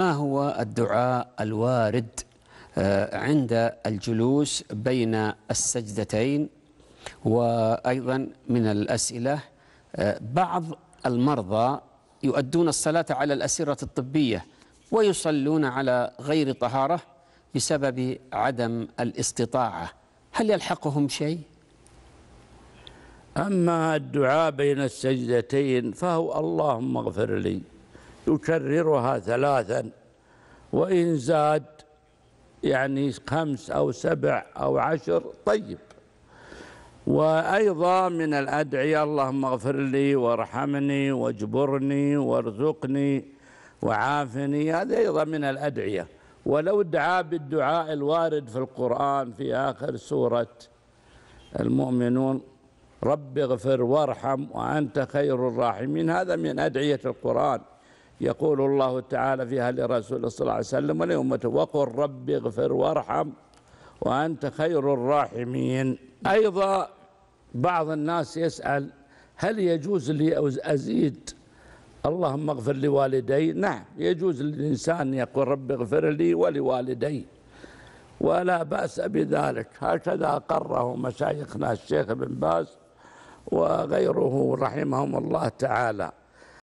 ما هو الدعاء الوارد آه، عند الجلوس بين السجدتين وأيضا من الأسئلة آه، بعض المرضى يؤدون الصلاة على الأسرة الطبية ويصلون على غير طهارة بسبب عدم الاستطاعة هل يلحقهم شيء؟ أما الدعاء بين السجدتين فهو اللهم اغفر لي يكررها ثلاثا وإن زاد يعني خمس أو سبع أو عشر طيب وأيضا من الأدعية اللهم اغفر لي وارحمني واجبرني وارزقني وعافني هذا أيضا من الأدعية ولو دعا بالدعاء الوارد في القرآن في آخر سورة المؤمنون رب اغفر وارحم وأنت خير الراحمين هذا من أدعية القرآن يقول الله تعالى فيها لرسول صلى الله عليه وسلم ولأمته وقل رب اغفر وارحم وأنت خير الراحمين أيضا بعض الناس يسأل هل يجوز لي أزيد اللهم اغفر لوالدي نعم يجوز للإنسان يقول رب اغفر لي ولوالدي ولا بأس بذلك هكذا أقره مشايخنا الشيخ بن باز وغيره رحمهم الله تعالى